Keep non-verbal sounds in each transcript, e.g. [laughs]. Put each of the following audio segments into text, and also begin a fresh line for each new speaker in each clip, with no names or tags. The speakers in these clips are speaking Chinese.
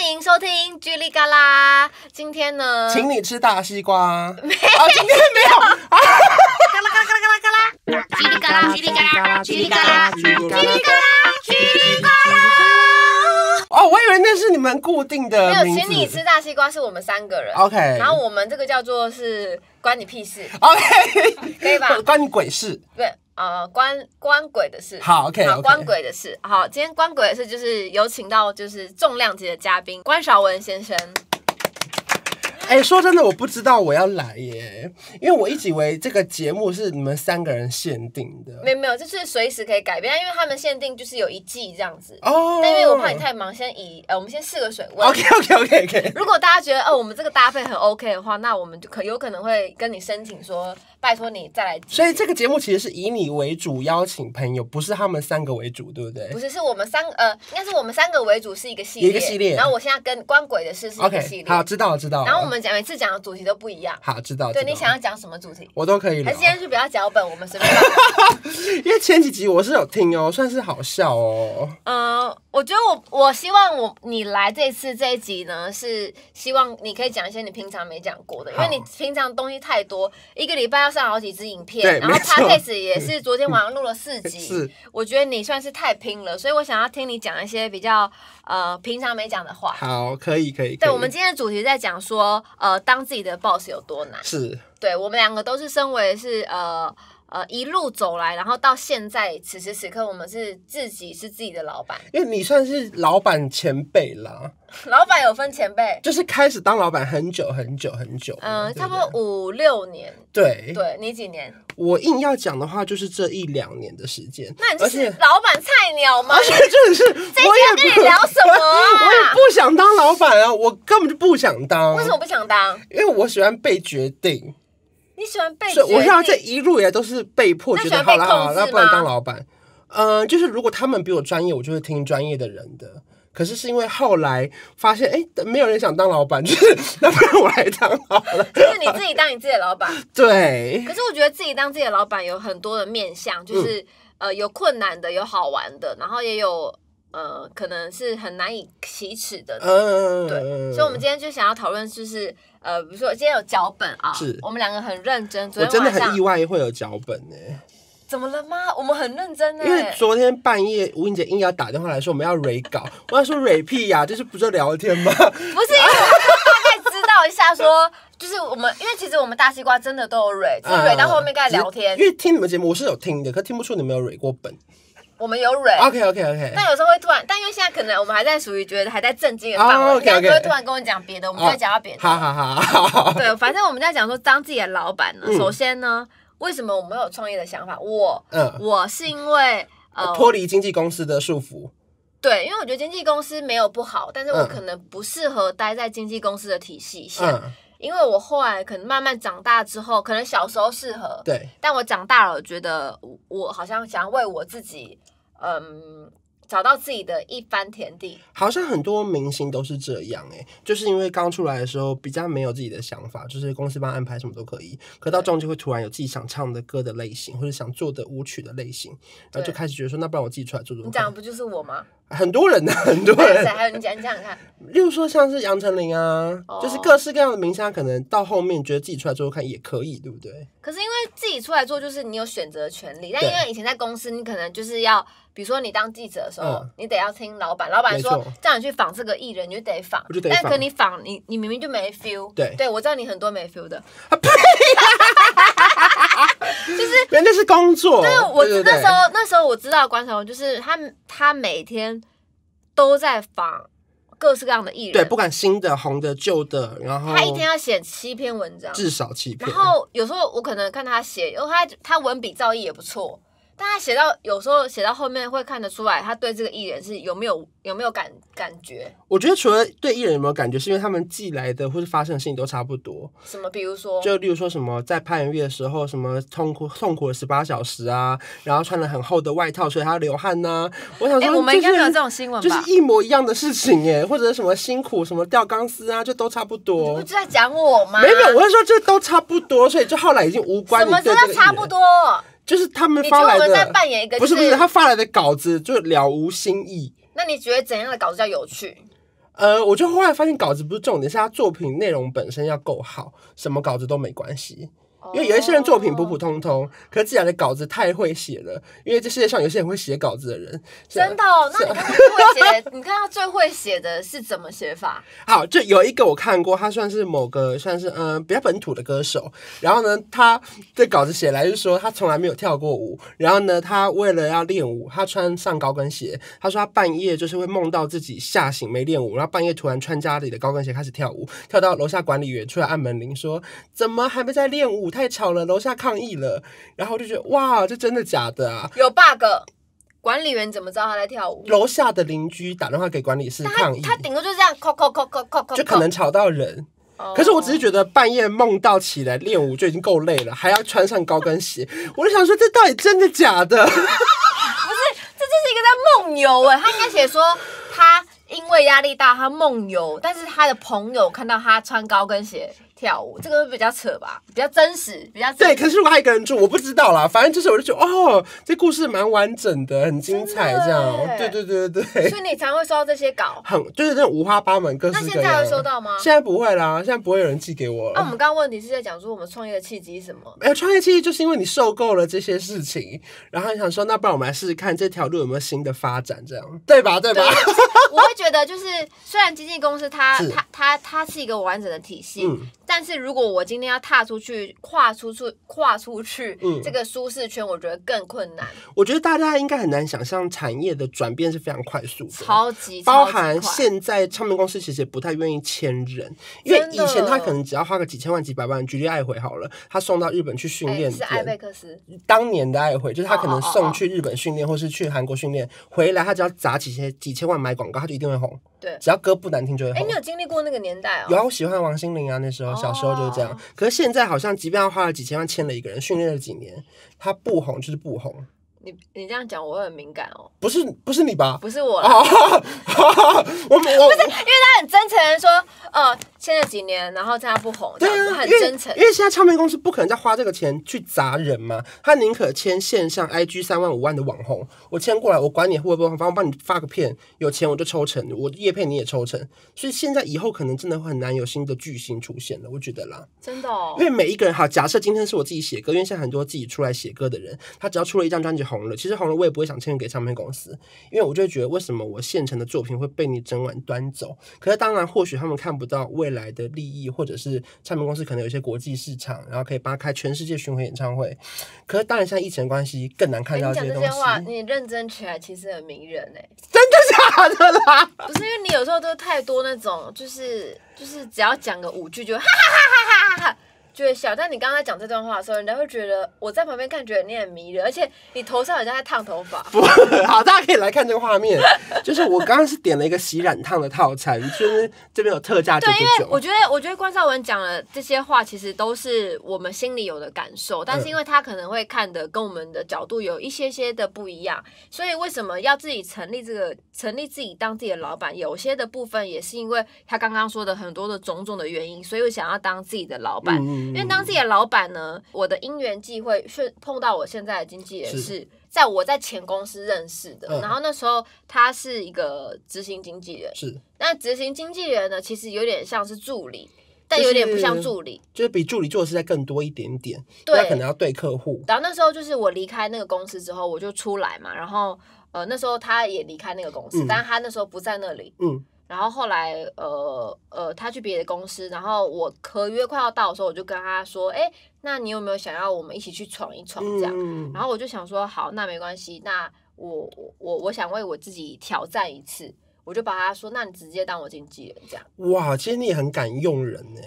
欢迎收听居里嘎啦，今天呢，请你
吃大西瓜。[laughs] 啊，今
天没有啊。嘎啦嘎啦嘎啦嘎啦叽里嘎啦叽里嘎啦叽里嘎啦吉里嘎啦嘎
哦，我以为那是你们固定的。没有，请你吃
大西瓜是我们三个人。OK。然后我们这个叫做是关你屁事。OK。可以吧？[laughs]
关你鬼事。
对。呃，关关鬼的事，好，OK，关鬼的事，好，今天关鬼的事就是有请到就是重量级的嘉宾关绍文先生。
哎，说真的，我不知道我要来耶，因为我一直以为这个节目是你们三个人限定
的。没有，没有，就是随时可以改变，因为他们限定就是有一季这样子。哦。因为我怕你太忙，先以呃，我们先试个水。OK，OK，OK，OK。如果大家觉得哦，我们这个搭配很 OK 的话，那我们就可有可能会跟你申请说。拜托你再来，所以这
个节目其实是以你为主，邀请朋友，不是他们三个为主，对不对？不是，
是我们三呃，应该是我们三个为主，是一个系列，一个系列。然后我现在跟关鬼的事是一个系列，好，知
道，知道。然后我们讲
每次讲的主题都不一样，
好，知道。对你想
要讲什么主题，
我都可以。他今天
是比较脚本，我们随便
[laughs] 因为前几集我是有听哦，算是好笑哦。
嗯，我觉得我我希望我你来这次这一集呢，是希望你可以讲一些你平常没讲过的，因为你平常东西太多，一个礼拜。上好几支影片，然后他这次也是昨天晚上录了四集。[laughs] 是，我觉得你算是太拼了，所以我想要听你讲一些比较呃平常没讲的话。
好，可以，可以。对我们今
天的主题在讲说，呃，当自己的 boss 有多难？是，对我们两个都是身为是呃。呃，一路走来，然后到现在，此时此刻，我们是自己是自己的老板，
因为你算是老板前辈啦，
[laughs] 老板有分前辈，
就是开始当老板很久很久很久，
嗯，差不多五六年。对对，你几年？
我硬要讲的话，就是这一两年的时间。那你是
老板菜鸟吗？而且真的是 [laughs] [laughs] 我也不想
当老板啊，我根本就不想当。为什么
不想当？
因为我喜欢被决定。
你喜欢被？我知道这一
路以都是被迫觉得好啦好啦，不然当老板。嗯，就是如果他们比我专业，我就会听专业的人的。可是是因为后来发现，哎，没有人想当老板，[laughs] 就是那不然我来当
好了。就是你自己当你自己的老板。对。可是我觉得自己当自己的老板有很多的面相，就是呃有困难的，有好玩的，然后也有呃可能是很难以启齿的。嗯嗯嗯。对。所以，我们今天就想要讨论，就是。呃，比如说今天有脚本啊，是我们两个很认真。我真的很意
外会有脚本呢，
怎么了吗？我们很认真，呢、因为昨
天半夜吴英姐硬要打电话来说我们要蕊稿，我要说蕊屁呀，就是不是聊天吗？不是，
因为 [laughs] 大概知道一下说，就是我们因为其实我们大西瓜真的都有蕊，蕊到后面该聊天。因为
听你们节目我是有听的，可听不出你们有蕊过本。
我们有蕊。o k OK OK。但有时候会突然，但因为现在可能我们还在属于觉得还在震惊的范围，就会突然跟你讲别的，我们再讲到别的。好好好，对，反正我们在讲说当自己的老板呢。首先呢，为什么我们有创业的想法？我，我是因为呃脱离
经纪公司的束缚。
对，因为我觉得经纪公司没有不好，但是我可能不适合待在经纪公司的体系下。因为我后来可能慢慢长大之后，可能小时候适合，对，但我长大了觉得我好像想要为我自己，嗯，找到自己的一番天地。
好像很多明星都是这样哎，就是因为刚出来的时候比较没有自己的想法，就是公司帮安排什么都可以，可到中间会突然有自己想唱的歌的类型，或者想做的舞曲的类型，然后就开始觉得说，那不然我自己出来做做。你讲
不就是我吗？
很多人呢，[laughs] 人。
还有你讲，你想想看，例
如说像是杨丞琳啊，就是各式各样的明星，可能到后面觉得自己出来做看也可以，对不对？
可是因为自己出来做，就是你有选择权利。但因为以前在公司，你可能就是要，比如说你当记者的时候，你得要听老板，老板说叫你去访这个艺人，你就得仿，但可你仿，你你明明就没 feel。对，我知道你很多没 feel 的。[laughs]
对，我那时候
那时候我知道关晓彤，就是他他每天都在访各式各样的艺人，对，不
管新的、红的、旧的，然后他一天
要写七篇文章，至
少七篇。然后
有时候我可能看他写，因为他他文笔造诣也不错。大家写到有时候写到后面会看得出来，他对这个艺人是有没有有没有感感觉？
我觉得除了对艺人有没有感觉，是因为他们寄来的或是发生的事情都差不多。
什么？比如说，就例如说
什么在拍人狱的时候，什么痛苦痛苦的十八小时啊，然后穿了很厚的外套，所以他流汗呐。我想说，我们应该有这种新闻，就是一模一样的事情哎，或者什么辛苦，什么掉钢丝啊，就都差不多。不是
在讲我吗？没有，我是说
这都差不多，所以就后来已经无关。什么都的差不
多。就是他们发来的，不是不是他
发来的稿子，就了无新意。
那你觉得怎样的稿子叫有趣？
呃，我就后来发现，稿子不是重点，是他作品内容本身要够好，什么稿子都没关系。因为有一些人作品普普通通，可是自然的稿子太会写了。因为这世界上有些人会写稿子的人，
真的哦。那他会写，[laughs] 你看他最会写的是怎么写法？
好，就有一个我看过，他算是某个算是嗯比较本土的歌手。然后呢，他这稿子写来是说他从来没有跳过舞，然后呢，他为了要练舞，他穿上高跟鞋。他说他半夜就是会梦到自己吓醒没练舞，然后半夜突然穿家里的高跟鞋开始跳舞，跳到楼下管理员出来按门铃说怎么还没在练舞。太吵了，楼下抗议了，然后我就觉得哇，这真的假的啊？
有 bug，管理员怎么知道他在跳舞？楼
下的邻居打电话给管理室抗议。他
顶多就这样，抠就可能吵
到人。可是我只是觉得半夜梦到起来练舞就已经够累了，还要穿上高跟鞋，我就想说这到底真的假的？不是，
这就是一个在梦游哎，他应该写说他因为压力大他梦游，但是他的朋友看到他穿高跟鞋。跳舞这个比较扯吧，比较真实，比较对。可是我还一个人
住，我不知道啦。反正就是，我就觉得哦，这故事蛮完整的，很精彩，这样。对对对对对。所以
你才会收到这些稿，很
就是那种五花八门，各式各样那现在会收到吗？现在不会啦，现在不会有人寄给我了。那我们
刚刚问题是在讲说，我们创业的契机是什么？
哎，创业契机就是因为你受够了这些事情，然后你想说，那不然我们来试试看这条路有没有新的发展，这样对
吧？对吧？[laughs] 我会觉得就是，虽然经纪公司它它它它是一个完整的体系。但是如果我今天要踏出去、跨出去、跨出去这个舒适圈，我觉得更困难。
我觉得大家应该很难想象，产业的转变是非常快速的，超
级包含
现在唱片公司其实也不太愿意签人，因为以前他可能只要花个几千万、几百万。举例爱回好了，他送到日本去训练是艾贝克斯当年的爱回，就是他可能送去日本训练，或是去韩国训练回来，他只要砸几千几千万买广告，他就一定会红。对，只要歌不难听就会红。哎，你有
经历过那个年代哦，有
喜欢王心凌啊那时候。小时候就是这样，可是现在好像，即便他花了几千万签了一个人，训练了几年，他不红就是不红。
你你这样讲我会很敏感哦。
不是不是你吧？不
是我。[laughs] 我 [laughs] 我不是，因为他很真诚，说呃签了几年，然后现在不红。对啊，因为因为现
在唱片公司不可能再花这个钱去砸人嘛，他宁可签线上 IG 三万五万的网红。我签过来，我管你会不会帮反正帮你发个片，有钱我就抽成，我叶片你也抽成。所以现在以后可能真的会很难有新的巨星出现了，我觉得啦。
真的，哦。因为每一
个人哈，假设今天是我自己写歌，因为现在很多自己出来写歌的人，他只要出了一张专辑。红了，其实红了我也不会想签给唱片公司，因为我就觉得为什么我现成的作品会被你整晚端走？可是当然，或许他们看不到未来的利益，或者是唱片公司可能有一些国际市场，然后可以扒开全世界巡回演唱会。可是当然，现在疫情关系更难看到这些东西。你讲这些话，
你认真起来其实很迷人哎，真的假的啦？[laughs] 不是因为你有时候都太多那种，就是就是只要讲个五句就 [laughs] 哈哈哈哈哈哈。对，小丹，你刚刚在讲这段话的时候，人家会觉得我在旁边看，觉得你很迷人，而且你头上好像在烫头发。[laughs]
好，大家可以来看这个画面，就是我刚刚是点了一个洗染烫的套餐，就是这边有特价。对，因为我觉
得，我觉得关少文讲的这些话，其实都是我们心里有的感受，但是因为他可能会看的跟我们的角度有一些些的不一样，所以为什么要自己成立这个，成立自己当己的老板？有些的部分也是因为他刚刚说的很多的种种的原因，所以我想要当自己的老板。因为当自己的老板呢，我的因缘际会是碰到我现在的经纪人，是在我在前公司认识的。然后那时候他是一个执行经纪人，是。那执行经纪人呢，其实有点像是助理，但有点不像助理，
就是比助理做的事在更多一点点。对。他可能要对客户。然
后那时候就是我离开那个公司之后，我就出来嘛。然后呃，那时候他也离开那个公司，但他那时候不在那里。嗯。然后后来，呃呃，他去别的公司，然后我合约快要到的时候，我就跟他说，哎，那你有没有想要我们一起去闯一闯这样？然后我就想说，好，那没关系，那我我我想为我自己挑战一次，我就把他说，那你直接当我经纪人这样。
哇，其实你很敢用人呢。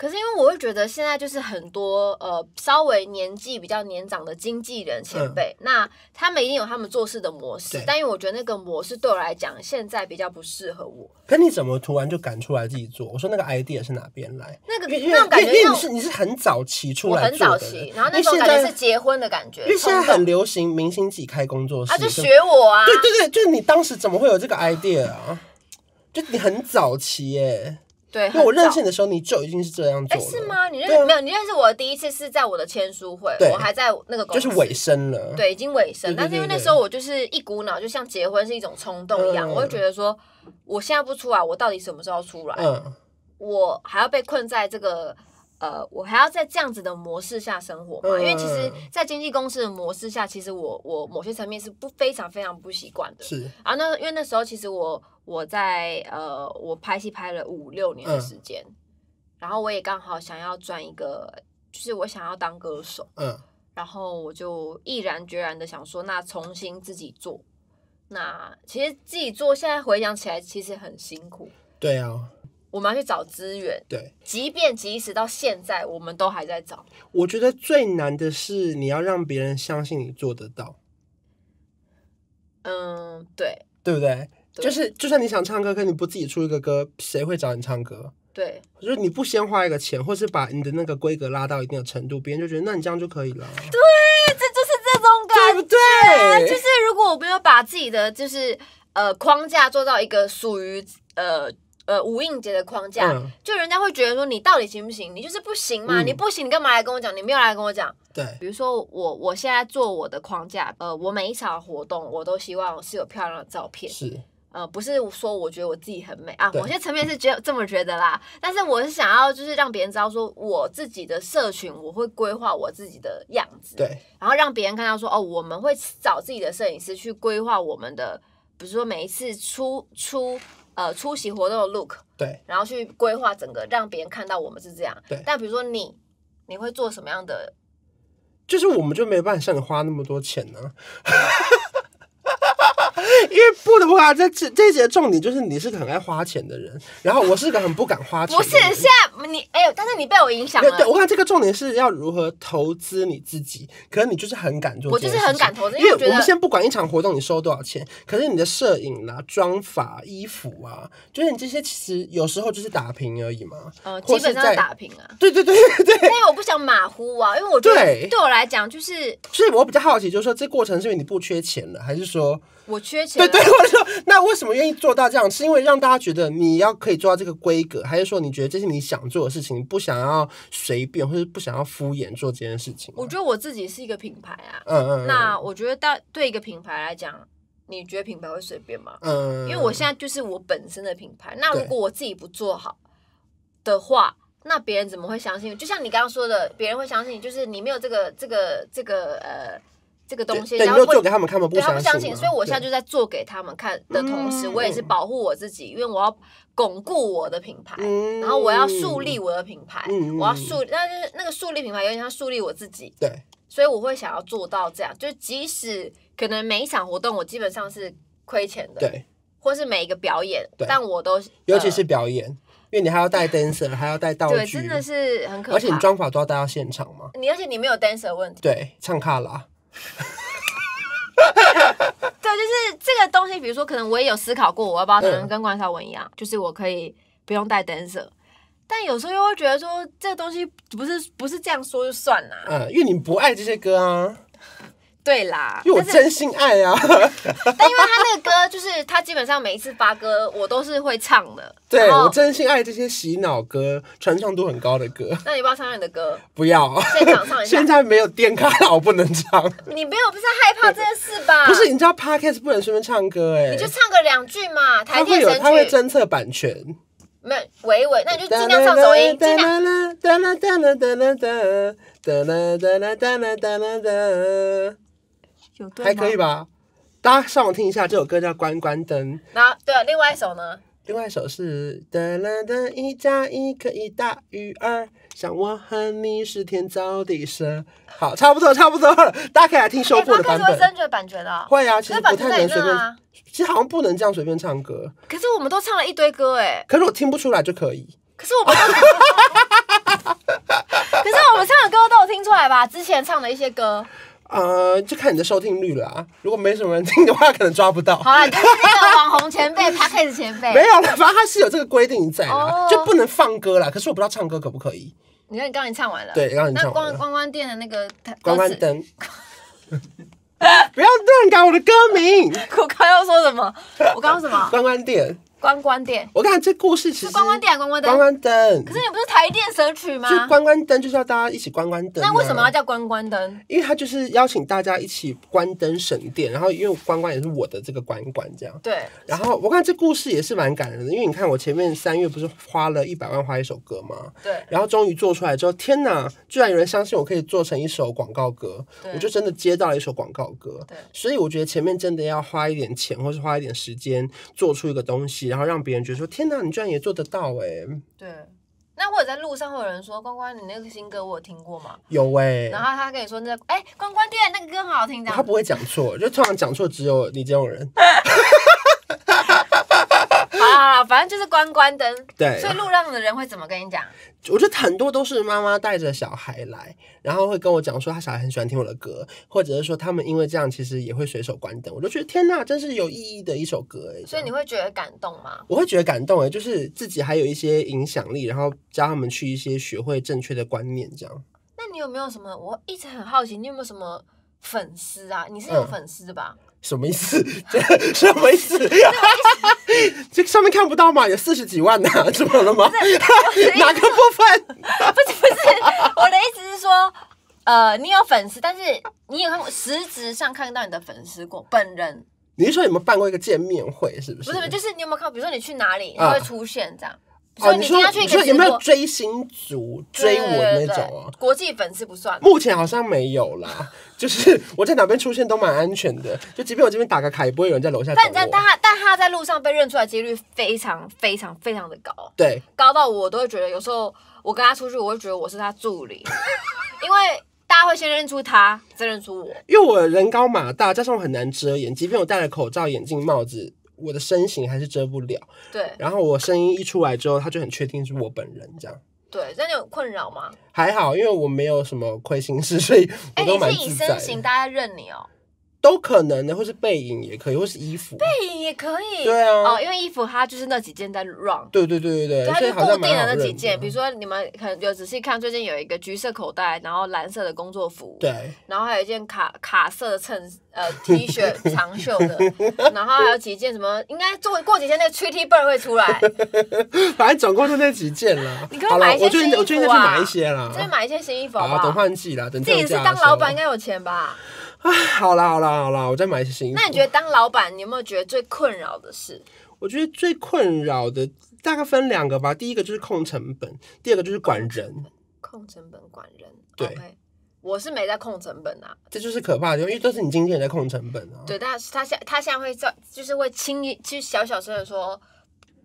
可是因为我会觉得现在就是很多呃稍微年纪比较年长的经纪人前辈，那他们一定有他们做事的模式，但因为我觉得那个模式对我来讲现在比较不适合我。
可你怎么突然就敢出来自己做？我说那个 idea 是哪边来？那个那种感觉，你是你是很早期出来，很早期，然后那种感觉是
结婚的感觉。因为现在很
流行明星自己开工作室，他就学我啊！对对对，就是你当时怎么会有这个 idea 啊？就你很早期耶。
对，那我认识你
的时候，你就已经是这样做了，是
吗？你认没有？你认识我的第一次是在我的签书会，我还在那个公司，就是尾
声了，对，
已经尾声。但是因为那时候我就是一股脑，就像结婚是一种冲动一样，我就觉得说，我现在不出来，我到底什么时候出来？嗯，我还要被困在这个呃，我还要在这样子的模式下生活嘛？因为其实，在经纪公司的模式下，其实我我某些层面是不非常非常不习惯的。是啊，那因为那时候其实我。我在呃，我拍戏拍了五六年的时间，然后我也刚好想要转一个，就是我想要当歌手，嗯，然后我就毅然决然的想说，那重新自己做。那其实自己做，现在回想起来，其实很辛苦。对啊，我们要去找资源。对，即便即使到现在，我们都还在找。
我觉得最难的是你要让别人相信你做得到。
嗯，对，
对不对？就是，就算你想唱歌，可你不自己出一个歌，谁会找你唱歌？对，就是你不先花一个钱，或是把你的那个规格拉到一定的程度，别人就觉得那你这样就可以了。
对，这就是这种感觉。对就是如果我没有把自己的就是呃框架做到一个属于呃呃吴映洁的框架，就人家会觉得说你到底行不行？你就是不行嘛，你不行，你干嘛来跟我讲？你没有来跟我讲。对，比如说我我现在做我的框架，呃，我每一场活动我都希望是有漂亮的照片。是。呃，不是说我觉得我自己很美啊，某些层面是觉这么觉得啦。但是我是想要，就是让别人知道，说我自己的社群，我会规划我自己的样子。对。然后让别人看到，说哦，我们会找自己的摄影师去规划我们的，比如说每一次出出呃出席活动的 look。对。然后去规划整个，让别人看到我们是这样。对。但比如说你，你会做什么样的？
就是我们就没办法像你花那么多钱呢。[laughs] [laughs] 因为不的话，这这这节重点就是你是个很爱花钱的人，然后我是个很不敢花钱。不是现
在你哎，呦，但是你被我影响了。对，我看这个
重点是要如何投资你自己，可是你就是很敢做，我就是很敢投资，因为我们现在不管一场活动你收多少钱，可是你的摄影啦、妆发、衣服啊，就是你这些其实有时候就是打平而已嘛。
嗯，基本上打平啊。对对对对。因为我不想马虎啊，因为我觉对对我来讲就是。
所以我比较好奇，就是说这过程是因为你不缺钱了，还是说？
我缺钱。对对，我说，
那为什么愿意做到这样？是因为让大家觉得你要可以做到这个规格，还是说你觉得这是你想做的事情，不想要随便，或者不想要敷衍做这件事情？我
觉得我自己是一个品牌啊，嗯嗯，那我觉得对对一个品牌来讲，你觉得品牌会随便吗？嗯，因为我现在就是我本身的品牌，那如果我自己不做好的话，那别人怎么会相信？就像你刚刚说的，别人会相信，就是你没有这个这个这个呃。这个东西，你要做给他们看，他不相信。所以我现在就在做给他们看的同时，我也是保护我自己，因为我要巩固我的品牌，然后我要树立我的品牌，我要树，那就是那个树立品牌有点像树立我自己。对，所以我会想要做到这样，就即使可能每一场活动我基本上是亏钱的，对，或是每一个表演，但我都尤其
是表演，因为你还要带 dancer，还要带道具，真的
是很可。而且你妆
发都要带到现场吗？
你而且你没有 dancer 问题，
对，唱卡拉。[laughs]
对，就是这个东西。比如说，可能我也有思考过，我要不要可能跟关少文一样，就是我可以不用带 dancer。但有时候又会觉得说，这个东西不是不是这样说就算啦。
嗯，因为你不爱这些歌啊。对啦，因为我真心爱啊，[laughs] 但因
为他那个歌，就是他基本上每一次发歌，我都是会唱的。
对，我真心爱这些洗脑歌、传唱度很高的歌。
那你不要唱你的歌，不要。现场唱一下。现在
没有电卡，我不能唱。
你没有，不是害怕这件事吧？不是，你知道
podcast 不能随便唱歌哎。你就唱
个两句嘛。他会有，他会侦
测版权。
没有，喂喂，那你就尽量唱抖音啦哒。还可以吧，
大家上网听一下，这首歌叫《关关灯》。
那对，另外一首呢？
另外一首是哒啦的一加一可以大鱼儿，像我和你是天造地设。好，差不多，差不多了。大家可以来听修复版本。
会啊，其实不太能随便。
其实好像不能这样随便唱歌。
可是我们都唱了一堆歌哎。
可是我听不出来就可以。
可是我们，[laughs] 可是我们唱的歌都有听出来吧？之前唱的一些歌。
呃，就看你的收听率了。如果没什么人听的话，可能抓不到。好了，你是
个网红前辈，Package [laughs] 前辈。没有了，反正他
是有这个规定在，就不能放歌了。可是我不知道唱歌可不可以。
你看，你刚刚你唱完了。对，刚刚你唱完了。关关关店的那个关关灯。
[laughs] 不要乱改我的歌名！[laughs] 我刚要说什么？我刚说什么？关关店。
关关店。
我看这故事其实
关关店，还是关关灯。关关灯，可是你不是台电舍取吗？就关
关灯就是要大家一起关关灯。那为什么要
叫关关灯？
因为他就是邀请大家一起关灯省电，然后因为关关也是我的这个关关这样。对。然后我看这故事也是蛮感人的，因为你看我前面三月不是花了一百万花一首歌吗？对。然后终于做出来之后，天哪，居然有人相信我可以做成一首广告歌，我就真的接到了一首广告歌。对。所以我觉得前面真的要花一点钱或是花一点时间做出一个东西。然后让别人觉得说：“天哪，你居然也做得到哎！”
对，那或者在路上会有人说：“关关，你那个新歌我有听过吗？”
有哎。然后
他跟你说：“那个哎，关关对，那个歌很好听的。”他不
会讲错，就通常讲错只有你这种人。[laughs]
啊，反正就是关关灯，对。所以路上的人会怎么跟你讲？
我觉得很多都是妈妈带着小孩来，然后会跟我讲说他小孩很喜欢听我的歌，或者是说他们因为这样其实也会随手关灯。我就觉得天哪，真是有意义的一首歌哎！
所以你会觉得感动吗？
我会觉得感动哎，就是自己还有一些影响力，然后教他们去一些学会正确的观念这样。
那你有没有什么？我一直很好奇，你有没有什么粉丝啊？你是有粉丝吧？
什么意思？[laughs] 这什么意思？[laughs] 这上面看不到吗？有四十几万呢，[laughs] 怎么了吗？哪个部分？不是不是，
我的意思是说，呃，你有粉丝，但是你有看，实质上看到你的粉丝过本人。
你是说有没有办过一个见面会，是不是？不是不是就
是你有没有看，比如说你去哪里，你会出现这样。哦，你说你说有没有追星
族追我那种
啊？国际粉丝不算。目前
好像没有啦。[laughs] 就是我在哪边出现都蛮安全的。就即便我这边打个卡，也不会有人在楼下。但但但
但他在路上被认出来几率非常非常非常的高。对，高到我都会觉得有时候我跟他出去，我会觉得我是他助理，[laughs] 因为大家会先认出他，再认出我。
因为我人高马大，加上我很难遮掩，即便我戴了口罩、眼镜、帽子。我的身形还是遮不了，对。然后我声音一出来之后，他就很确定是我本人这样。
对，那你有困扰吗？
还好，因为我没有什么亏心事，所以我都蛮自在。诶，你是以身形大
家认你哦。
都可能的，或是背影也可以，或是衣服。背
影也可以。对啊。哦，因为衣服它就是那几件在 run。
对对对对对。它就固定的那几件，
比如说你们可能有仔细看，最近有一个橘色口袋，然后蓝色的工作服。对。然后还有一件卡卡色的衬呃 T 恤 [laughs] 长袖的，然后还有几件什么，应该过过几天那个 t r e e t y Bird 会出来。
[laughs] 反正总共就那几件了。你可以买一些新衣服啊！这边
买一些新衣服。好吧，等换
季了，等。自己是当老板，
应该有钱吧？
哎，[sighs] 好啦好啦好啦，我再买一些新衣。那你觉得
当老板，你有没有觉得最困扰的事？
我觉得最困扰的大概分两个吧，第一个就是控成本，第二个就是管人。
控成本管人。对，我是没在控成本啊。
这就是可怕的，因为都是你今天在控成本
啊。对，但是他现他现在会在，就是会轻易，其小小声的说，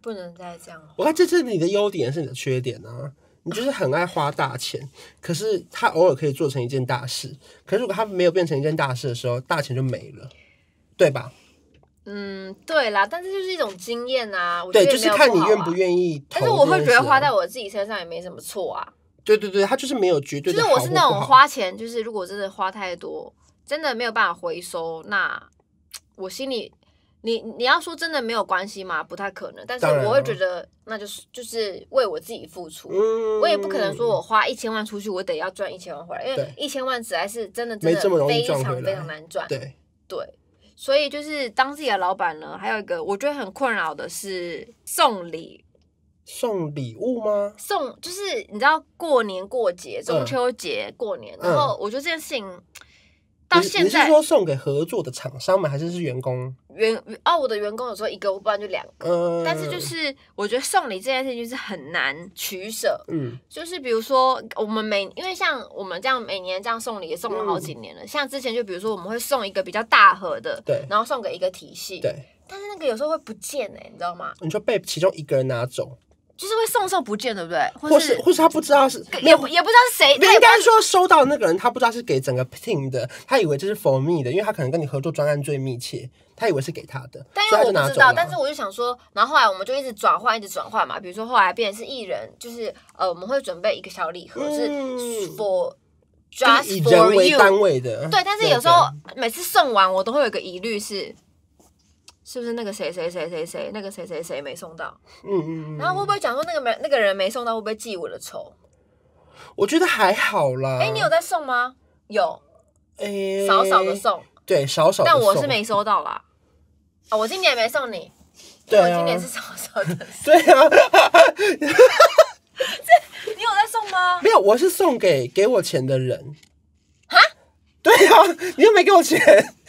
不能再这样。
看这是你的优点是你的缺点呢？你就是很爱花大钱，可是他偶尔可以做成一件大事，可是如果他没有变成一件大事的时候，大钱就没了，对吧？
嗯，对啦，但是就是一种经验啊，我觉得不
愿意。但是我会觉得花在
我自己身上也没什么错啊。
对对对，他就是没有绝对。就是我是那种花
钱，就是如果真的花太多，真的没有办法回收，那我心里。你你要说真的没有关系吗？不太可能。但是我会觉得，那就是就是为我自己付出。我也不可能说我花一千万出去，我得要赚一千万回来，因为一千万实在是真的真的非常非常难赚。对对，所以就是当自己的老板呢，还有一个我觉得很困扰的是送礼，
送礼物
吗？送就是你知道过年过节、中秋节过年，然后我觉得这件事情。你是说
送给合作的厂商们，还是是员工？
员哦，我的员工有时候一个，不然就两个。但是就是我觉得送礼这件事情是很难取舍。嗯，就是比如说我们每，因为像我们这样每年这样送礼也送了好几年了。像之前就比如说我们会送一个比较大盒的，对，然后送给一个体系，对。但是那个有时候会不见哎，你知道吗？你
就被其中一个人拿走。
就是会送送不见，对不对？
或是或是他不知道是
也也不知道是谁，应该说
收到那个人他不知道是给整个 team 的，他以为这是 for me 的，因为他可能跟你合作专案最密切，他以为是给他的。但因为我不知道，但是
我就想说，然后后来我们就一直转换，一直转换嘛。比如说后来变成是艺人，就是呃，我们会准备一个小礼盒是 for just for you 单位
的。对，但是有时候
每次送完，我都会有个疑虑是。是不是那个谁谁谁谁谁那个谁谁谁没送到？
嗯嗯嗯，然
后会不会讲说那个没那个人没送到，会不会记我的仇？
我觉得还好啦。哎，你有
在送吗？有，少少的送，
对，少少。但我是没
收到啦。啊，我今年没送你。
对啊。我今年是少
少的 [laughs] 对啊。[laughs] 这你有在送吗？没有，
我是送给给我钱的人。对呀，你又没给我钱，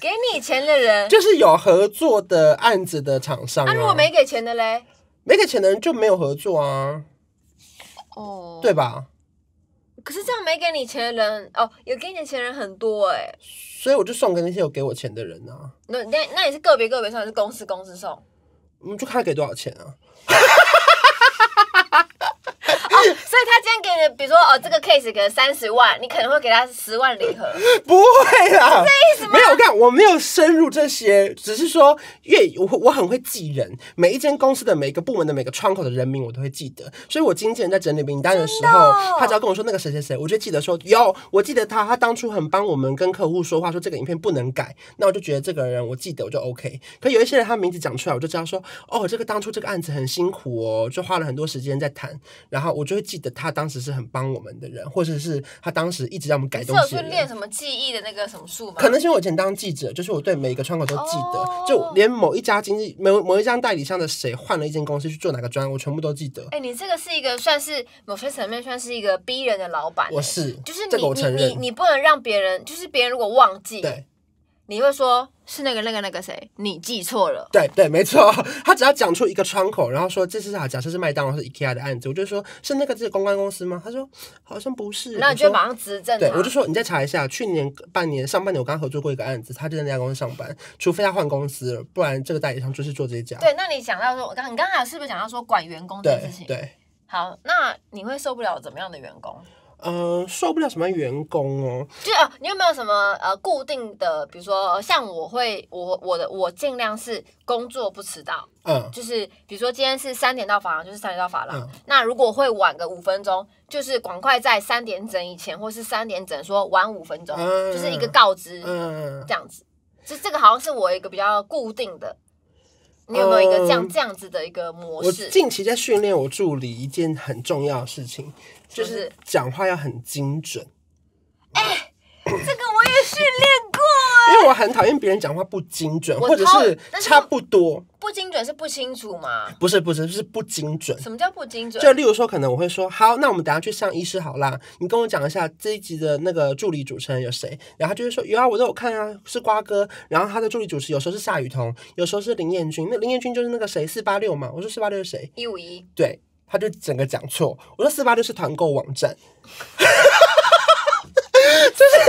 给你钱的人就
是有合作的案子的厂商。那如果没
给钱的嘞？
没给钱的人就没有合作啊，哦，对吧？
可是这样没给你钱的人，哦，有给你的钱人很多哎。
所以我就送给那些有给我钱的人啊。
那那那也是个别个别送，还是公司公司送？
嗯，就看他给多少钱啊。
哦，所以他今天给你，比如说哦，这个 case 给三十万，你可能会给他十万礼盒。[laughs] 不会啦，这意思吗？没
有，我讲，我没有深入这些，只是说，越我我很会记人，每一间公司的每一个部门的每个窗口的人名，我都会记得。所以我经纪人在整理名单的时候，他只要跟我说那个谁谁谁，我就记得说有，我记得他，他当初很帮我们跟客户说话，说这个影片不能改，那我就觉得这个人我记得，我就 OK。可有一些人，他名字讲出来，我就知道说，哦，这个当初这个案子很辛苦哦，就花了很多时间在谈，然后。我就会记得他当时是很帮我们的人，或者是他当时一直让我们改东西。有去练
什么记忆的那个什么术吗？可能是因为我以前
当记者，就是我对每一个窗口都记得，就连某一家经纪、某某一家代理商的谁换了一间公司去做哪个专，我全部都记得。
哎，你这个是一个算是某些层面算是一个逼人的老板。我是，就是你你你不能让别人，就是别人如果忘记。对。你会说是那个那个那个谁？你记错了。
对对，没错。[laughs] 他只要讲出一个窗口，然后说这是啥？假设是麦当劳是 E K R 的案子，我就说，是那个是公关公司吗？他说好像不是。那你就马上
质证。对，我就说
你再查一下，去年半年上半年我跟他合作过一个案子，他就在那家公司上班。除非他换公司了，不然这个代理商就是做这家。
对，那你想到说，我刚你刚才是不是讲到说管员工的事情？对，好，那你会受不了怎么样的员工？
呃，受不了什么员工哦，
就啊，你有没有什么呃固定的？比如说像我会，我我的我尽量是工作不迟到，嗯，就是比如说今天是三点到法郎，就是三点到法郎。那如果会晚个五分钟，就是赶快在三点整以前，或是三点整说晚五分钟，就是一个告知，嗯，这样子。就这个好像是我一个比较固定的。你有没有一个这样这样子的一个模式？我近期
在训练我助理一件很重要的事情，就是讲话要很精准。
哎，这个我也训练。因为我很
讨厌别人讲话不精准，或者是差不多。
不精准是不清楚吗？
不是，不是，是不精准。什
么叫不精准？就例如说，可
能我会说，好，那我们等下去上医师好啦，你跟我讲一下这一集的那个助理主持人有谁。然后就会说，有啊，我有看啊，是瓜哥。然后他的助理主持有时候是夏雨桐，有时候是林彦君。那林彦君就是那个谁，四八六嘛。我说四八六是谁？一五一。对，他就整个讲错。我说四八六是团购网站。[laughs] 就是四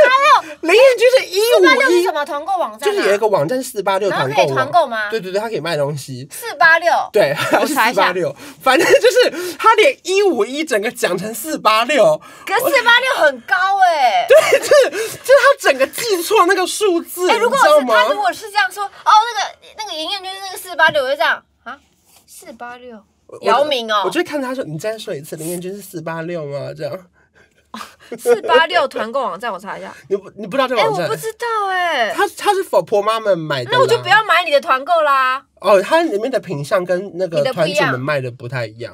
八六，林彦军是一五一什
么团购网站？就是有一
个网站四八六团购，团购吗？对对对，它可以卖东西。四八六，对，我是四八六，反正就是他连一五一整个讲成四八六。
可四八六很高哎。对，就
是就是他整个记错那个数字。哎，如果是他如
果是这样说，哦，那个那个林彦军是那个四八六，就这样啊，四八六，姚明哦。我就
看他说，你再说一次，林彦君是四八六吗？这样。[laughs] 四八六团
购网站，我查一下。
你不，你不知道这个网站？我不知
道哎。它，
它是 for 婆妈们买。的，那我就不
要买你的团购啦。
哦，它里面的品相跟那个团主们卖的不太一样。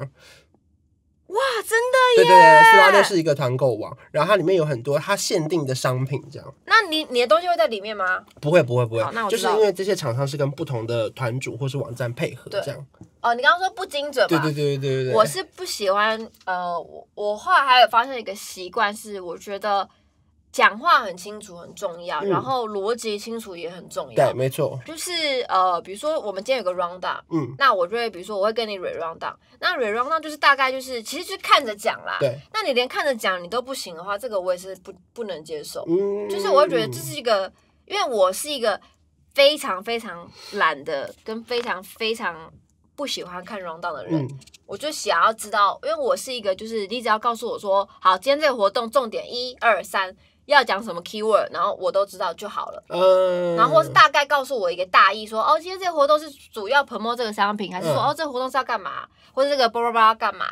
哇，真的耶！对对对，四八六是
一个团购网，然后它里面有很多它限定的商品，这样。
那你，你的东西会在里面吗？
不会，不会，不会。那我就是因为这些厂商是跟不同的团主或是网站配合，这
样。哦，你刚刚说不精准吧？对对对对对。我是不喜欢，呃，我我后来还有发现一个习惯是，我觉得讲话很清楚很重要，然后逻辑清楚也很重要。对，没错。就是呃，比如说我们今天有个 round，嗯，那我会比如说我会跟你 re round，那 re round 就是大概就是其实就看着讲啦。对。那你连看着讲你都不行的话，这个我也是不不能接受。嗯。就是我觉得这是一个，因为我是一个非常非常懒的，跟非常非常。不喜欢看 rundown 的人，我就想要知道，因为我是一个，就是你只要告诉我说，好，今天这个活动重点一二三，要讲什么 keyword，然后我都知道就好了。嗯。然后或是大概告诉我一个大意，说哦，今天这个活动是主要 promo 这个商品，还是说哦，这个活动是要干嘛，或者这个 b 拉 a 拉 b a 干嘛？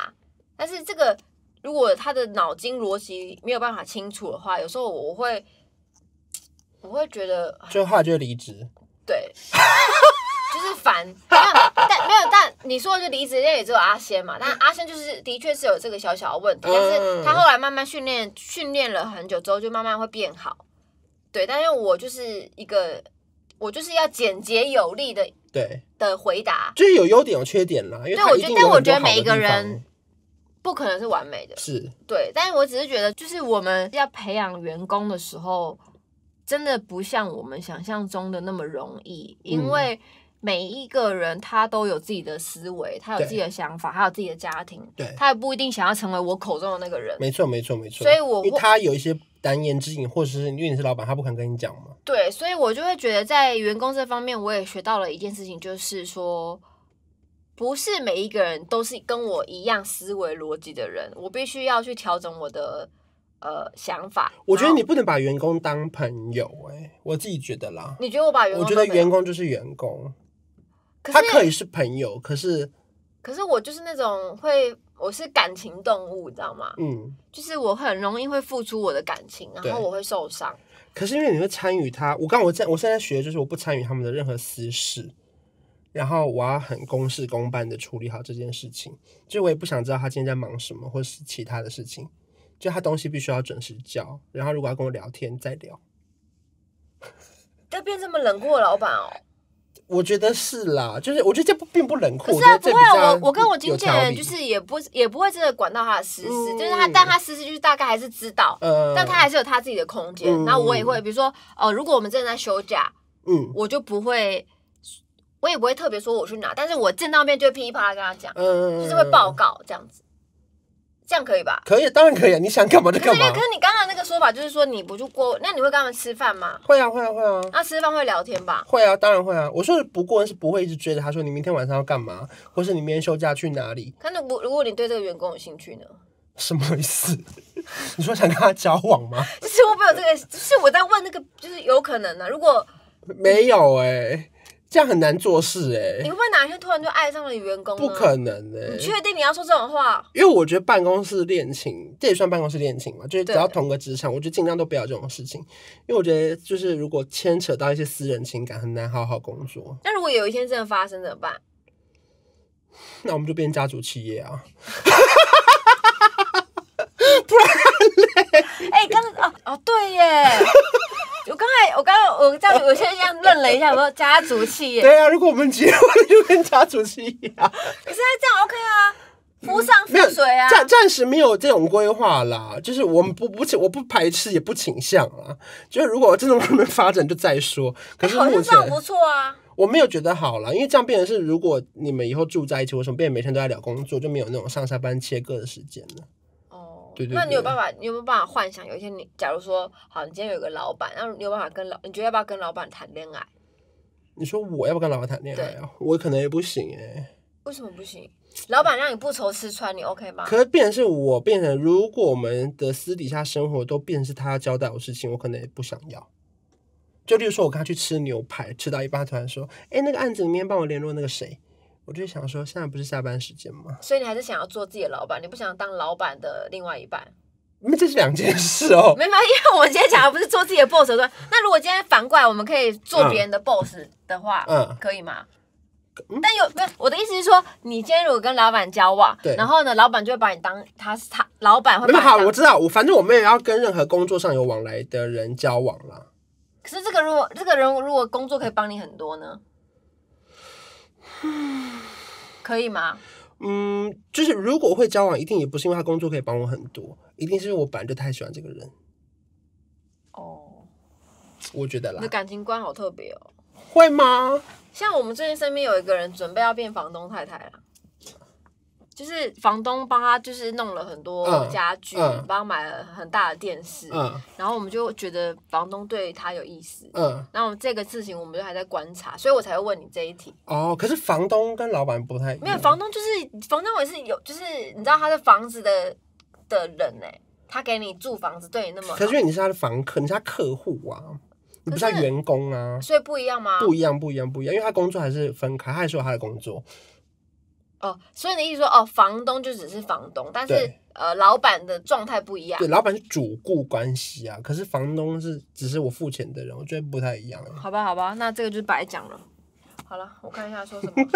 但是这个如果他的脑筋逻辑没有办法清楚的话，有时候我会，我会觉得，就
话就离职。
对。[laughs] 就是烦，但没有，但你说的就离职那也只有阿仙嘛？但阿仙就是的确是有这个小小的问题，但是他后来慢慢训练，训练了很久之后就慢慢会变好。对，但是我就是一个，我就是要简洁有力的，对的回答。就
是有优点有缺点啦，因为我觉得，但我觉得每一个人
不可能是完美的，是对。但是我只是觉得，就是我们要培养员工的时候，真的不像我们想象中的那么容易，因为。每一个人他都有自己的思维，他有自己的想法，他有自己的家庭，对，他也不一定想要成为我口中的那个人。没
错，没错，没错。所以，我他有一些难言之隐，或是因为你是老板，他不肯跟你讲嘛。
对，所以我就会觉得，在员工这方面，我也学到了一件事情，就是说，不是每一个人都是跟我一样思维逻辑的人，我必须要去调整我的呃想法。我
觉得你不能把员工当朋友，哎，我自己觉得啦。你
觉得我把员工？我觉得员
工就是员工。他可以是朋友，可是，
可是我就是那种会，我是感情动物，你知道吗？嗯，就是我很容易会付出我的感情，然后我会受伤。
可是因为你会参与他，我刚我在我现在学就是我不参与他们的任何私事，然后我要很公事公办的处理好这件事情，就我也不想知道他今天在忙什么或是其他的事情，就他东西必须要准时交，然后如果要跟我聊天再聊。
要 [laughs] 变这么冷酷的老板哦。
我觉得是啦，就是我觉得这不并不冷酷。可是啊，不会啊，我我跟我经纪人就是
也不也不会真的管到他的私事，就是他但他私事就是大概还是知道，但他还是有他自己的空间。然后我也会，比如说哦，如果我们真的在休假，嗯，我就不会，我也不会特别说我去哪，但是我见到面就噼里啪啦跟他讲，嗯，就是会报告这样子。这样可以吧？可
以，当然可以。你想干嘛就干嘛。可是
你刚刚那个说法就是说你不就过，那你会跟他们吃饭吗？会啊，会啊，会啊。那吃饭会聊天吧？
会啊，当然会啊。我说不过，是不会一直追着他说你明天晚上要干嘛，或是你明天休假去哪里。
那我如果你对这个员工有兴趣呢？
什么意思？[laughs] 你说想跟他交往吗？
就 [laughs] 是我没有这个，是我在问那个，就是有可能呢。如果没有
哎。这样很难做事哎！你会不
会哪一天突然就爱上了员工？不可
能的！你确
定你要说这种话？因
为我觉得办公室恋情这也算办公室恋情嘛，就是只要同个职场，我就尽量都不要这种事情。因为我觉得，就是如果牵扯到一些私人情感，很难好好工作。
那如果有一天真的发生怎么办？
那我们就变家族企业啊！[laughs]
不然嘞？哎，刚刚啊啊，对耶！我刚才，我刚刚，我这样，我现在这样认了一下，我说家族企业。对啊，如
果我们结婚，就跟家族企业一样。
可是他这样 OK 啊，浮上浮水啊，暂
暂时没有这种规划啦。就是我们不不我不排斥，也不倾向啊。就是如果真的慢慢面发展，就再说。可是目前不错啊。我没有觉得好啦，因为这样变成是，如果你们以后住在一起，为什么变每天都在聊工作，就没有那种上下班切割的时间了？那你有办法？
你有没有办法幻想有一天你，假如说好，你今天有个老板，然后你有办法跟老，你觉得要不要跟老板谈恋爱？
你说我要不要跟老板谈恋爱啊？我可能也不行哎。
为什么不行？老板让你不愁吃穿，你 OK 吗？可是
变成是我变成，如果我们的私底下生活都变成是他交代我事情，我可能也不想要。就例如说，我跟他去吃牛排，吃到一半，突然说：“哎，那个案子里面帮我联络那个谁。”我就想说，现在不是下班时间吗？
所以你还是想要做自己的老板，你不想当老板的另外一半？
那这是两件事哦。没有，因为我们今天讲
的不是做自己的 boss，对 [laughs] 那如果今天反过来，我们可以做别人的 boss 的话，嗯，可以吗？但有没有我的意思是说，你今天如果跟老板交往，对，然后呢，老板就会把你当他是他老板，没有好，我知道，
我反正我没有要跟任何工作上有往来的人交往了。
可是这个如果这个人如果工作可以帮你很多呢？嗯，[sighs] 可以吗？
嗯，就是如果会交往，一定也不是因为他工作可以帮我很多，一定是因为我本来就太喜欢这个人。哦，我觉得啦，你的
感情观好特别哦。会吗？像我们最近身边有一个人准备要变房东太太了。就是房东帮他，就是弄了很多家具，帮买了很大的电视，然后我们就觉得房东对他有意思，嗯，然后这个事情我们就还在观察，所以我才会问你这一题。
哦，可是房东跟老板不太，没
有，房东就是房东，也是有，就是你知道他的房子的的人哎，他给你住房子对你那么，可是
你是他的房客，你是他客户啊，你不是员工啊，所以
不一样吗？不一样，
不一样，不一样，因为他工作还是分开，还是有他的工作。
哦，所以你意思说，哦，房东就只是房东，但是呃，老板的状态不一样。对，老
板是主顾关系啊，可是房东是只是我付钱的人，我觉得不太一样。好
吧，好吧，那这个就是白讲了。好了，我看一下说什么。[laughs]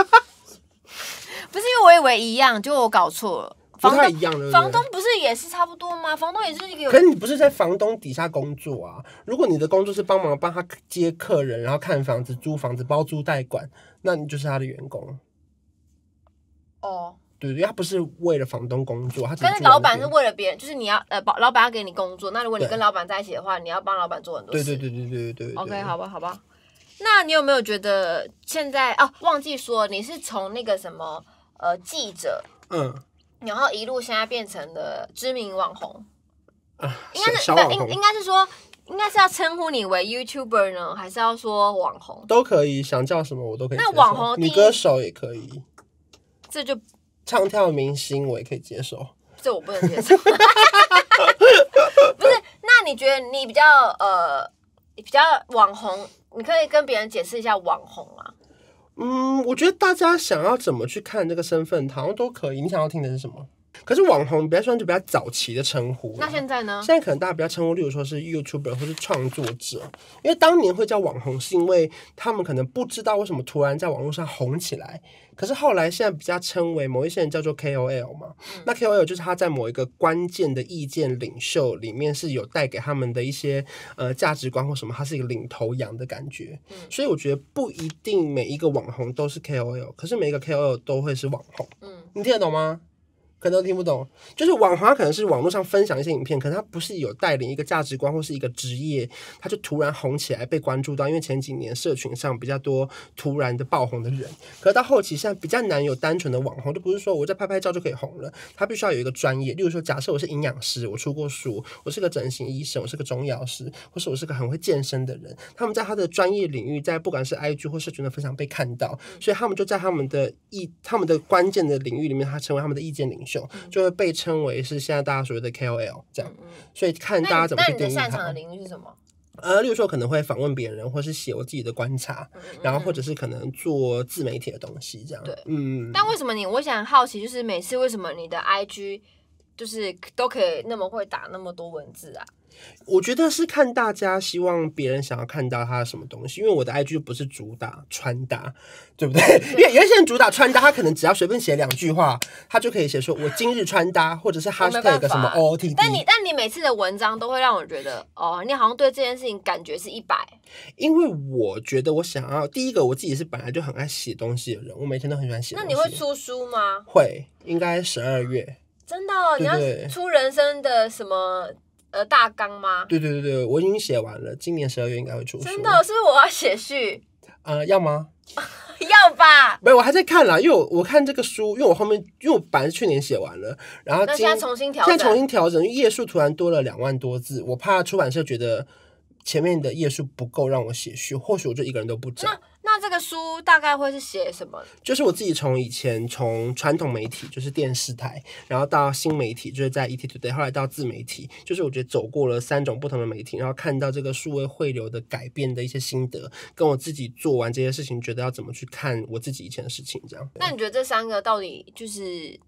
不是因为我以为一样，就我搞错了。不太
一样的，房东
不是也是差不多吗？房东也是一个。可你不
是在房东底下工作啊？如果你的工作是帮忙帮他接客人，然后看房子、租房子、包租代管，那你就是他的员工。哦，对对，他不是为了房东工作，他跟老板是为了
别人，就是你要呃，老板要给你工作。那如果你跟老板在一起的话，你要帮老板做很多。对对
对对对对。OK，好吧
好吧，那你有没有觉得现在哦，忘记说你是从那个什么呃记者，嗯，然后一路现在变成了知名网红
啊？应该是应应该
是说应该是要称呼你为 YouTuber 呢，还是要说网红
都可以，想叫什么我都可以。那网红，你歌手也可以。这就唱跳明星我也可以接受，
这我不能接受。[laughs] 不是，那你觉得你比较呃比较网红，你可以跟别人解释一下网红啊？
嗯，我觉得大家想要怎么去看这个身份，好像都可以。你想要听的是什么？可是网红比较算就比较早期的称呼，那
现在呢？现在
可能大家比较称呼，例如说是 YouTuber 或是创作者，因为当年会叫网红，是因为他们可能不知道为什么突然在网络上红起来。可是后来现在比较称为某一些人叫做 KOL 嘛，那 KOL 就是他在某一个关键的意见领袖里面是有带给他们的一些呃价值观或什么，他是一个领头羊的感觉。所以我觉得不一定每一个网红都是 KOL，可是每一个 KOL 都会是网红。嗯，你听得懂吗？可能都听不懂，就是网红可能是网络上分享一些影片，可能他不是有带领一个价值观或是一个职业，他就突然红起来被关注到。因为前几年社群上比较多突然的爆红的人，可是到后期现在比较难有单纯的网红，就不是说我在拍拍照就可以红了，他必须要有一个专业。例如说，假设我是营养师，我出过书，我是个整形医生，我是个中药师，或是我是个很会健身的人，他们在他的专业领域，在不管是 IG 或社群的分享被看到，所以他们就在他们的意他们的关键的领域里面，他成为他们的意见领。就会被称为是现在大家所谓的 KOL 这样，所以看大家怎么去定义那你擅长的
领域是什么？
呃，例如说可能会访问别人，或是写我自己的观察，然后或者是可能做自媒体的东西这样。对，嗯。但
为什么你？我想好奇，就是每次为什么你的 IG 就是都可以那么会打那么多文字啊？
我觉得是看大家希望别人想要看到他什么东西，因为我的 IG 就不是主打穿搭，对不对？因为有些人主打穿搭，他可能只要随便写两句话，他就可以写说我今日穿搭，或者是哈斯特一个什么 o o t 但你
但你每次的文章都会让我觉得哦，你好像对这件事情感觉是一百。
因为我觉得我想要第一个，我自己是本来就很爱写东西的人，我每天都很喜欢写。那你会
出书吗？
会，应该十二月。
真的，你要出人生的什么？大纲吗？
对对对对，我已经写完了，今年十二月应该会出真的
是我写序
啊？要吗？[laughs]
要吧？
没有，我还在看啦，因为我看这个书，因为我后面，因为我本来是去年写完了，然后现在重新调，现在重新调整，页数突然多了两万多字，我怕出版社觉得。前面的页数不够让我写序，或许我就一个人都不讲。那
那这个书大概会是写什么？
就是我自己从以前从传统媒体，就是电视台，然后到新媒体，就是在 E T Today，后来到自媒体，就是我觉得走过了三种不同的媒体，然后看到这个数位汇流的改变的一些心得，跟我自己做完这些事情，觉得要怎么去看我自己以前的事情，这样。那你
觉得这三个到底就是？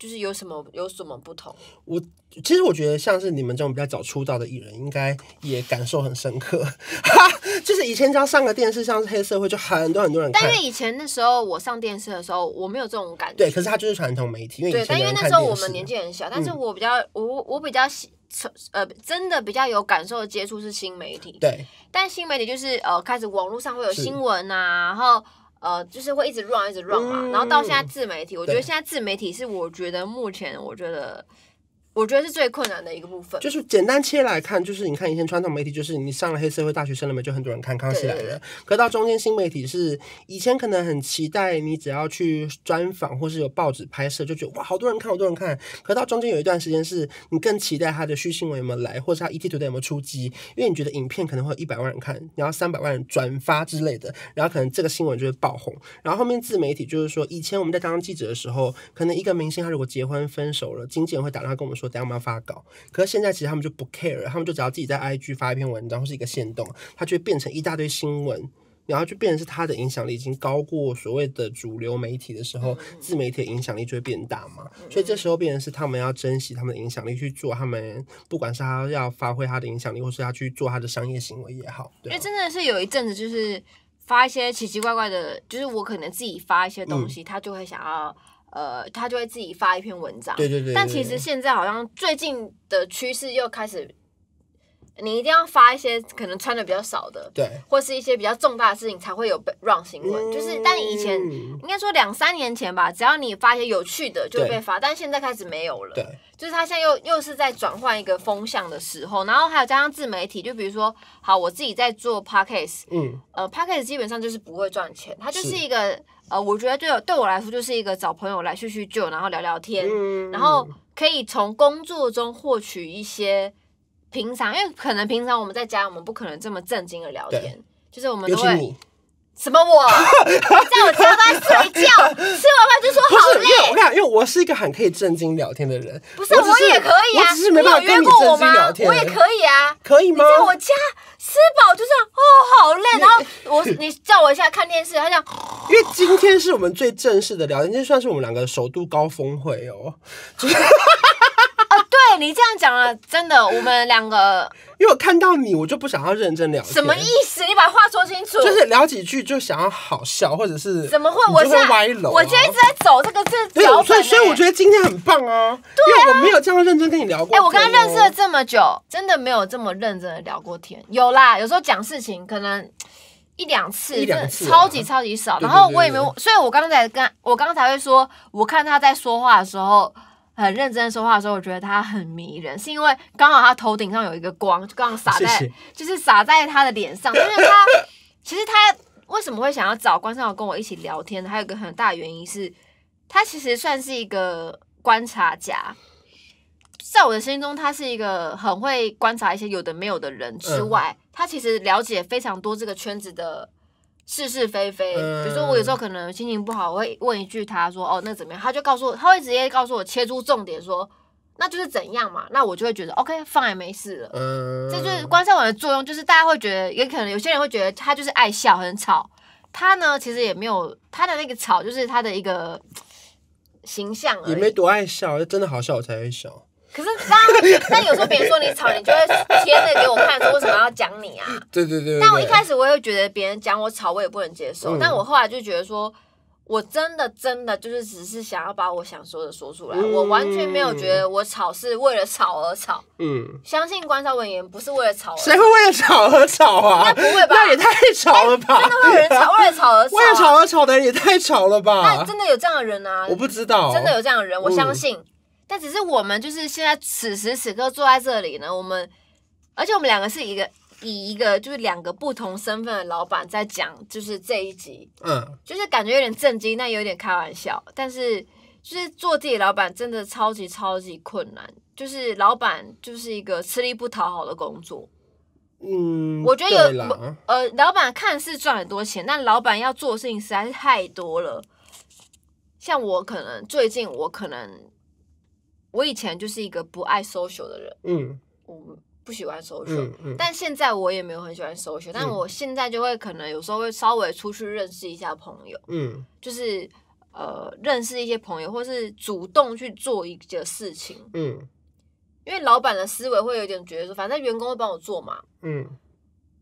就是有什么有什么不同？
我其实我觉得，像是你们这种比较早出道的艺人，应该也感受很深刻。[laughs] 就是以前只要上个电视，像是黑社会就很多很多人但因为以
前那时候我上电视的时候，我没有这种感。对，可
是它就是传统媒体，因为对，但因为那时候我们年纪
很小，但是我比较我我比较喜呃，真的比较有感受的接触是新媒体。对，但新媒体就是呃，开始网络上会有新闻啊，然后。呃，就是会一直 run 一直 run 嘛，然后到现在自媒体，我觉得现在自媒体是我觉得目前我觉得。我觉得是最困难的一个部分，就是
简单切来看，就是你看以前传统媒体，就是你上了黑社会大学生了没，就很多人看康熙来了。可到中间新媒体是以前可能很期待，你只要去专访或是有报纸拍摄，就觉得哇，好多人看，好多人看。可到中间有一段时间是你更期待他的虚新闻有没有来，或者他一 T 团队有没有出击，因为你觉得影片可能会有一百万人看，然后三百万人转发之类的，然后可能这个新闻就会爆红。然后后面自媒体就是说，以前我们在当记者的时候，可能一个明星他如果结婚分手了，经纪人会打电话跟我们。说等下我们要发稿，可是现在其实他们就不 care，他们就只要自己在 I G 发一篇文章，或是一个线动，他就会变成一大堆新闻，然后就变成是他的影响力已经高过所谓的主流媒体的时候，自媒体影响力就会变大嘛。所以这时候变成是他们要珍惜他们的影响力去做，他们不管是他要发挥他的影响力，或是要去做他的商业行为也好。
因为真的是有一阵子就是发一些奇奇怪怪的，就是我可能自己发一些东西，他就会想要。呃，他就会自己发一篇文章，对对对。但其实现在好像最近的趋势又开始，你一定要发一些可能穿的比较少的，对，或是一些比较重大的事情才会有被让新闻。就是但以前应该说两三年前吧，只要你发一些有趣的就被发，但现在开始没有了。对，就是他现在又又是在转换一个风向的时候，然后还有加上自媒体，就比如说，好，我自己在做 podcast，嗯，呃，podcast 基本上就是不会赚钱，它就是一个。呃，我觉得对对我来说，就是一个找朋友来叙叙旧，然后聊聊天，然后可以从工作中获取一些平常，因为可能平常我们在家，我们不可能这么正经的聊天，就是我们都会。什么我在我加班睡觉，吃完饭就说好累。我讲，
因为我是一个很可以正经聊天的人，不是我也可以啊。没有约过我吗？我也可
以啊。可以吗？在我家吃饱，就是哦，好累。然后我你叫我一下看电视，他讲，因
为今天是我们最正式的聊天，今天算是我们两个首度高峰会哦。就是
你这样讲了，真的，我们两个，因为我看到你，我就
不想要认真聊。什么意
思？你把话说清楚。就是聊几
句就想要好笑，或者是怎么会？我现在，我今
天在走这个这，所以所以我觉得
今天很棒啊。
对啊，我没有
这样认真跟你聊过。哎，我他认识
这么久，真的没有这么认真的聊过天。有啦，有时候讲事情可能一两次，一两次，超级超级少。然后我也没有，所以我刚才跟我刚才会说，我看他在说话的时候。很认真说话的时候，我觉得他很迷人，是因为刚好他头顶上有一个光，就刚好洒在，就是洒在他的脸上。就是他，其实他为什么会想要找关少跟我一起聊天呢？还有一个很大的原因是，他其实算是一个观察家，在我的心中，他是一个很会观察一些有的没有的人之外，他其实了解非常多这个圈子的。是是非非，比如说我有时候可能心情不好，我会问一句他说哦那怎么样？他就告诉我，他会直接告诉我切出重点说，那就是怎样嘛。那我就会觉得 OK 放也没事了。这就是关上网的作用，就是大家会觉得，也可能有些人会觉得他就是爱笑很吵，他呢其实也没有他的那个吵，就是他的一个形象。也没
多爱笑，就真的好笑我才会笑。
可是，那但有时候别人说你吵，你就会贴着给我看，说为什么要讲你啊？
对对对。但我一开始
我也觉得别人讲我吵，我也不能接受。但我后来就觉得说，我真的真的就是只是想要把我想说的说出来，我完全没有觉得我吵是为了吵而吵。嗯。相信观察文言不是为了吵，谁会为了
吵而吵啊？那不会吧？那也太吵了吧？真的会有人吵？为了
吵而吵、为了吵而
吵的人也太吵了吧？那真
的有这样的人啊？我不知道，真的有这样的人，我相信。但只是我们就是现在此时此刻坐在这里呢，我们而且我们两个是一个以一个就是两个不同身份的老板在讲，就是这一集，嗯，就是感觉有点震惊，但有点开玩笑。但是就是做自己老板真的超级超级困难，就是老板就是一个吃力不讨好的工作。嗯，我觉得有呃，老板看似赚很多钱，但老板要做的事情实在是太多了。像我可能最近我可能。我以前就是一个不爱 social 的人，嗯，我不喜欢 social，但现在我也没有很喜欢 social，但我现在就会可能有时候会稍微出去认识一下朋友，嗯，就是呃认识一些朋友，或是主动去做一些事情，嗯，因为老板的思维会有点觉得说，反正员工会帮我做嘛，嗯，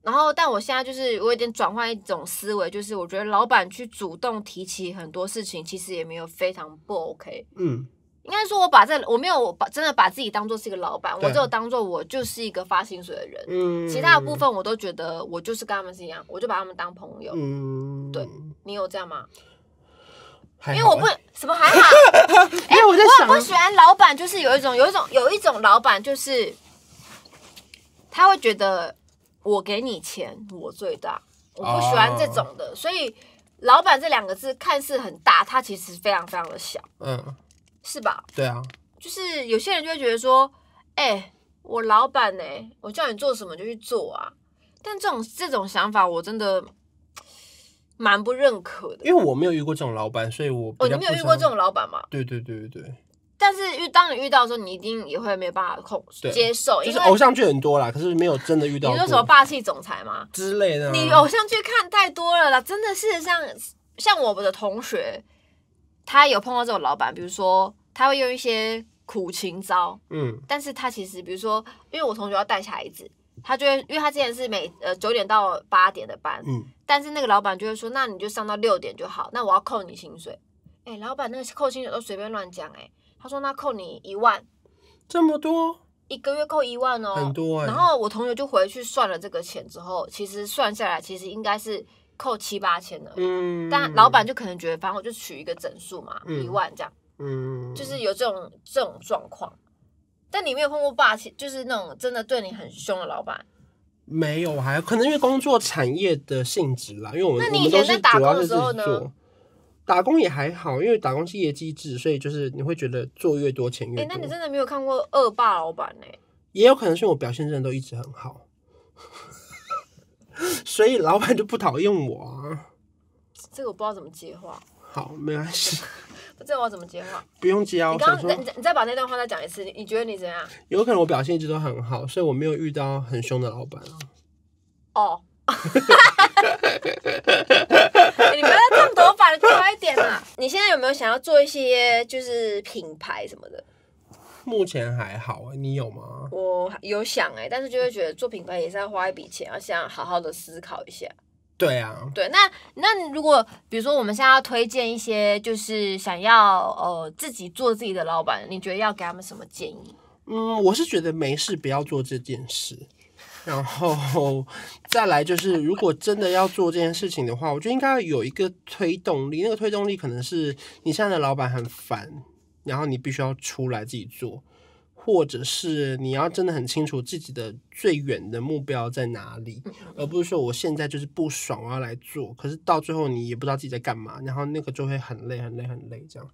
然后但我现在就是我有点转换一种思维，就是我觉得老板去主动提起很多事情，其实也没有非常不 OK，嗯。应该说，我把这我没有把真的把自己当做是一个老板，我只有当做我就是一个发薪水的人。嗯，其他的部分我都觉得我就是跟他们是一样，我就把他们当朋友。嗯，对你有这样吗？因为我不什么还好，[laughs] 哎，我在想，不喜欢老板，就是有一种有一种有一种老板，就是他会觉得我给你钱，我最大，我不喜欢这种的。所以，老板这两个字看似很大，他其实非常非常的小。嗯。是吧？对啊，就是有些人就会觉得说：“哎，我老板呢？我叫你做什么就去做啊！”但这种这种想法我真的蛮不认可的，因为我
没有遇过这种老板，所以我哦，你没有遇过这种老板吗？对对对对对。
但是遇当你遇到的时候，你一定也会没办法控接受，因为偶像
剧很多啦，可是没有真的遇到。你说什么霸
气总裁吗？之
类的、你偶
像剧看太多了啦，真的是像像我们的同学，他有碰到这种老板，比如说。他会用一些苦情招，嗯，但是他其实，比如说，因为我同学要带小孩子，他就会，因为他之前是每呃九点到八点的班，嗯，但是那个老板就会说，那你就上到六点就好，那我要扣你薪水。哎，老板那个扣薪水都随便乱讲，哎，他说那扣你一万，这么多，一个月扣一万哦，很多。然后我同学就回去算了这个钱之后，其实算下来其实应该是扣七八千的，嗯，但老板就可能觉得反正我就取一个整数嘛，一万这样。
嗯，就是
有这种这种状况，但你没有碰过霸气，就是那种真的对你很凶的老板，
没有，还可能因为工作产业的性质啦，因为我们你以前在打工的时候呢？打工也还好，因为打工是业绩制，所以就是你会觉得做越多钱越多。哎，那
你真的没有看过恶霸老板呢？
也有可能是我表现真的都一直很好，[laughs] 所以老板就不讨厌我。啊。
这个我不知道怎么接话。
好，没关系。
这我怎么接话？
不用接啊！你刚你
你再把那段话再讲一次，你你觉得你怎样？
有可能我表现一直都很好，所以我没有遇到很凶的老板
哦。[laughs] 你不要动头发，你快一点啊！你现在有没有想要做一些就是品牌什么的？
目前还好啊，你有吗？
我有想哎，但是就会觉得做品牌也是要花一笔钱，要想好好的思考一下。对啊，对，那那如果比如说我们现在要推荐一些，就是想要呃自己做自己的老板，你觉得要给他们什么建议？
嗯，我是觉得没事不要做这件事，然后再来就是如果真的要做这件事情的话，我觉得应该有一个推动力，那个推动力可能是你现在的老板很烦，然后你必须要出来自己做。或者是你要真的很清楚自己的最远的目标在哪里，而不是说我现在就是不爽我要来做，可是到最后你也不知道自己在干嘛，然后那个就会很累很累很累这样。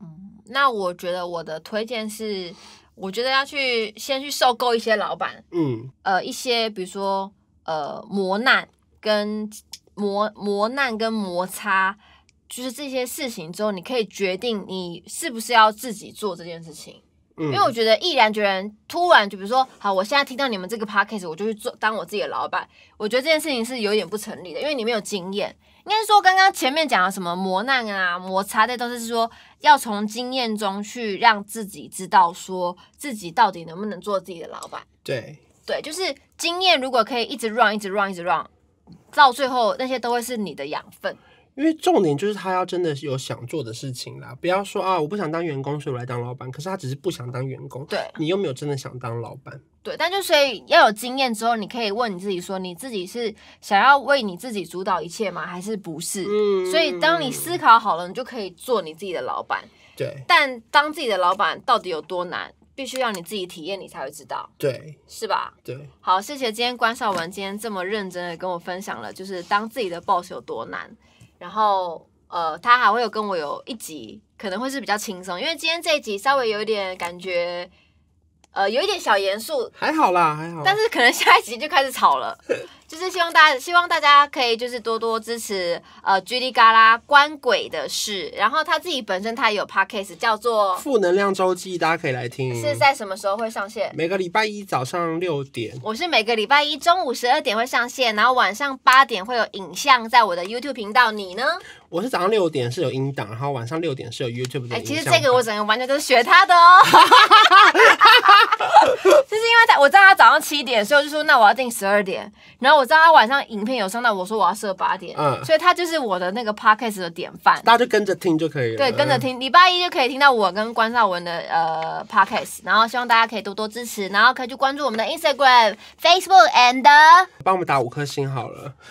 嗯，那我觉得我的推荐是，我觉得要去先去受够一些老板，嗯，呃，一些比如说呃磨难跟磨磨难跟摩擦，就是这些事情之后，你可以决定你是不是要自己做这件事情。因为我觉得毅然决然突然就比如说好，我现在听到你们这个 podcast，我就去做当我自己的老板。我觉得这件事情是有点不成立的，因为你没有经验。应该说刚刚前面讲的什么磨难啊、摩擦，这都是说要从经验中去让自己知道，说自己到底能不能做自己的老板。对对，就是经验，如果可以一直 run、一直 run、一直 run，到最后那些都会是你的养分。因为重点
就是他要真的有想做的事情啦，不要说啊，我不想当员工，所以我来当老板。可是他只是不想当员工，对，你又没有真的想当老板，
对。但就所以要有经验之后，你可以问你自己说，你自己是想要为你自己主导一切吗？还是不是？所以当你思考好了，你就可以做你自己的老板，对。但当自己的老板到底有多难，必须要你自己体验，你才会知道，对，是吧？对。好，谢谢今天关少文今天这么认真的跟我分享了，就是当自己的 boss 有多难。然后，呃，他还会有跟我有一集，可能会是比较轻松，因为今天这一集稍微有一点感觉。呃，有一点小严肃，还好啦，还好。但是可能下一集就开始吵了，[laughs] 就是希望大家，希望大家可以就是多多支持呃，G D 嘎啦关鬼的事。然后他自己本身他也有 podcast 叫做《负
能量周记》，大家可以来听。是在
什么时候会上线？
每个礼拜一早上六点。
我是每个礼拜一中午十二点会上线，然后晚上八点会有影像在我的 YouTube 频道。你呢？
我是早上六点是有英档，然后晚上六点是有 YouTube 的。哎，其实这个
我整个完全都是学他的哦，[laughs] 就是因为他我知道他早上七点，所以我就说那我要定十二点。然后我知道他晚上影片有上，到，我说我要设八点。嗯，所以他就是我的那个 Podcast 的典范，大家
就跟着听就可以了。对，跟着听，
礼拜一就可以听到我跟关少文的呃 Podcast。然后希望大家可以多多支持，然后可以去关注我们的 Instagram、Facebook and
帮我们打五颗星好了。[laughs]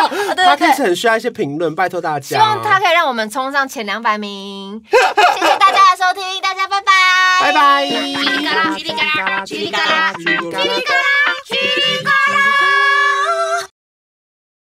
Podcast 很
需要一些评论，拜。
希望他可以让我们冲上前两百名。[laughs] 谢谢大家的收听，大家拜拜。